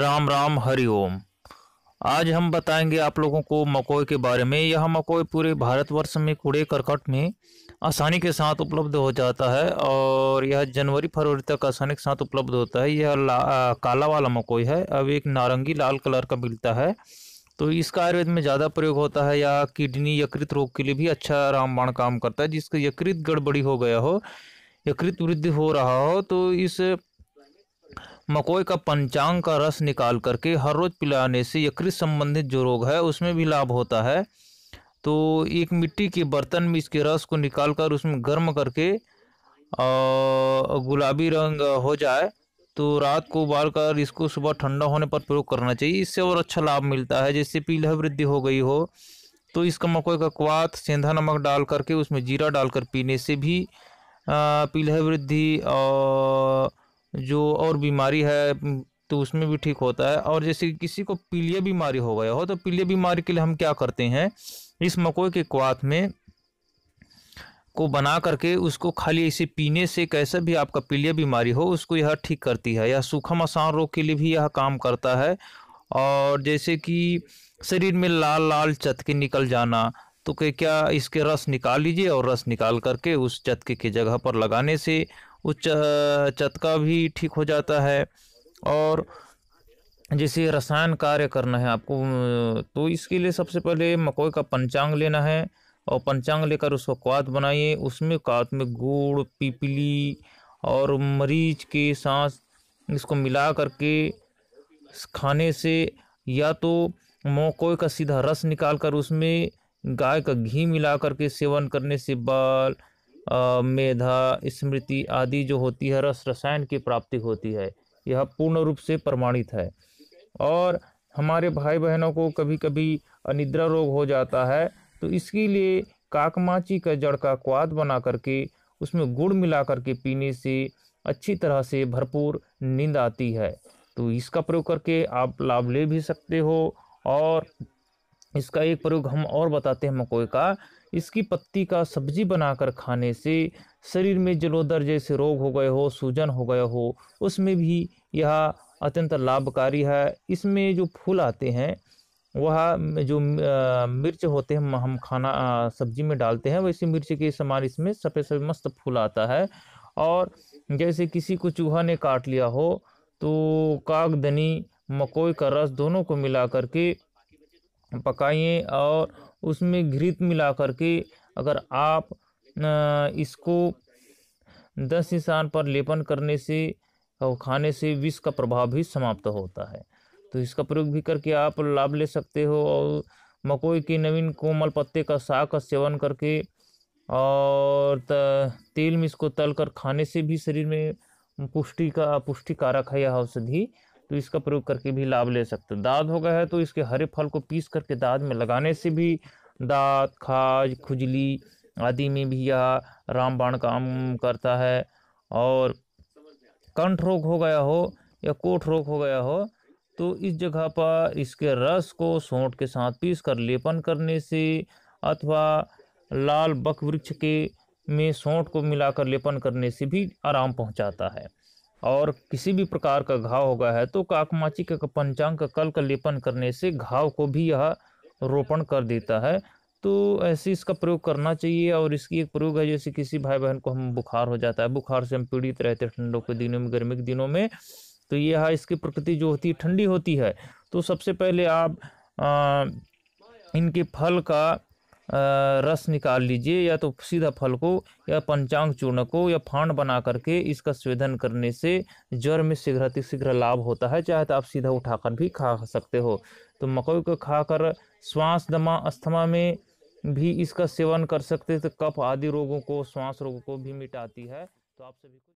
राम राम हरि ओम आज हम बताएंगे आप लोगों को मकोई के बारे में यह मकोई पूरे भारतवर्ष में कूड़े करकट में आसानी के साथ उपलब्ध हो जाता है और यह जनवरी फरवरी तक आसानी के साथ उपलब्ध होता है यह आ, काला वाला मकोई है अब एक नारंगी लाल कलर का मिलता है तो इसका आयुर्वेद में ज़्यादा प्रयोग होता है या किडनी यकृत रोग के लिए भी अच्छा रामबाण काम करता है जिसका यकृत गड़बड़ी हो गया हो यकृत वृद्धि हो रहा हो तो इस मकोई का पंचांग का रस निकाल करके हर रोज़ पिलाने से यकृत संबंधित जो रोग है उसमें भी लाभ होता है तो एक मिट्टी के बर्तन में इसके रस को निकाल कर उसमें गर्म करके गुलाबी रंग हो जाए तो रात को उबाल कर इसको सुबह ठंडा होने पर प्रयोग करना चाहिए इससे और अच्छा लाभ मिलता है जैसे पीला वृद्धि हो गई हो तो इसका मकोई का क्वात सेंधा नमक डाल करके उसमें जीरा डालकर पीने से भी पीला वृद्धि और जो और बीमारी है तो उसमें भी ठीक होता है और जैसे किसी को पीलिया बीमारी हो गया हो तो पीलिया बीमारी के लिए हम क्या करते हैं इस मकोई के क्वाथ में को बना करके उसको खाली इसे पीने से कैसे भी आपका पीलिया बीमारी हो उसको यह ठीक करती है यह सूखा मसान रोग के लिए भी यह काम करता है और जैसे कि शरीर में लाल लाल चतके निकल जाना तो कि क्या इसके रस निकाल लीजिए और रस निकाल करके उस चतके की जगह पर लगाने से उस चतका भी ठीक हो जाता है और जैसे रसायन कार्य करना है आपको तो इसके लिए सबसे पहले मकोए का पंचांग लेना है और पंचांग लेकर उसको क्वात बनाइए उसमें क्वात में गुड़ पीपली और मरीच के सांस इसको मिला करके खाने से या तो मकोई का सीधा रस निकाल कर उसमें गाय का घी मिलाकर के सेवन करने से बाल मेधा स्मृति आदि जो होती है रस रसायन की प्राप्ति होती है यह पूर्ण रूप से प्रमाणित है और हमारे भाई बहनों को कभी कभी अनिद्रा रोग हो जाता है तो इसके लिए काकमाची का जड़ का क्वाद बना करके उसमें गुड़ मिला करके पीने से अच्छी तरह से भरपूर नींद आती है तो इसका प्रयोग करके आप लाभ ले भी सकते हो और इसका एक प्रयोग हम और बताते हैं मकोई का इसकी पत्ती का सब्जी बनाकर खाने से शरीर में जलोदर जैसे रोग हो गए हो सूजन हो गया हो उसमें भी यह अत्यंत लाभकारी है इसमें जो फूल आते हैं वह जो मिर्च होते हैं हम खाना सब्जी में डालते हैं वैसे मिर्च के समान इसमें सफ़ेद सफ़ेद मस्त फूल आता है और जैसे किसी को चूहा ने काट लिया हो तो कागदनी मकोई का रस दोनों को मिला करके पकाइए और उसमें घृत मिला कर के अगर आप इसको दस निशान पर लेपन करने से और खाने से विष का प्रभाव भी समाप्त होता है तो इसका प्रयोग भी करके आप लाभ ले सकते हो और मकोई के नवीन कोमल पत्ते का साग का सेवन करके और तेल में इसको तल कर खाने से भी शरीर में पुष्टि का पुष्टिकारक है यह औषधि तो इसका प्रयोग करके भी लाभ ले सकते हैं दाद हो गया है तो इसके हरे फल को पीस करके दाद में लगाने से भी दाद खाज खुजली आदि में भी यह रामबाण काम करता है और कंठ रोग हो गया हो या कोठ रोग हो गया हो तो इस जगह पर इसके रस को सोंठ के साथ पीस कर लेपन करने से अथवा लाल बक वृक्ष के में सोंठ को मिलाकर लेपन करने से भी आराम पहुंचाता है और किसी भी प्रकार का घाव हो गया है तो काकमाची के पंचांग का कल का लेपन करने से घाव को भी यह रोपण कर देता है तो ऐसे इसका प्रयोग करना चाहिए और इसकी एक प्रयोग है जैसे किसी भाई बहन को हम बुखार हो जाता है बुखार से हम पीड़ित रहते हैं ठंडों के दिनों में गर्मी के दिनों में तो यह हाँ, इसकी प्रकृति जो होती है ठंडी होती है तो सबसे पहले आप आ, इनके फल का रस निकाल लीजिए या तो सीधा फल को या पंचांग चूर्ण को या फांड बना करके इसका स्वेदन करने से ज्वर में शीघ्र शीघ्र लाभ होता है चाहे तो आप सीधा उठाकर भी खा सकते हो तो मकई को खाकर श्वास दमा अस्थमा में भी इसका सेवन कर सकते तो कफ आदि रोगों को श्वास रोगों को भी मिटाती है तो आप सभी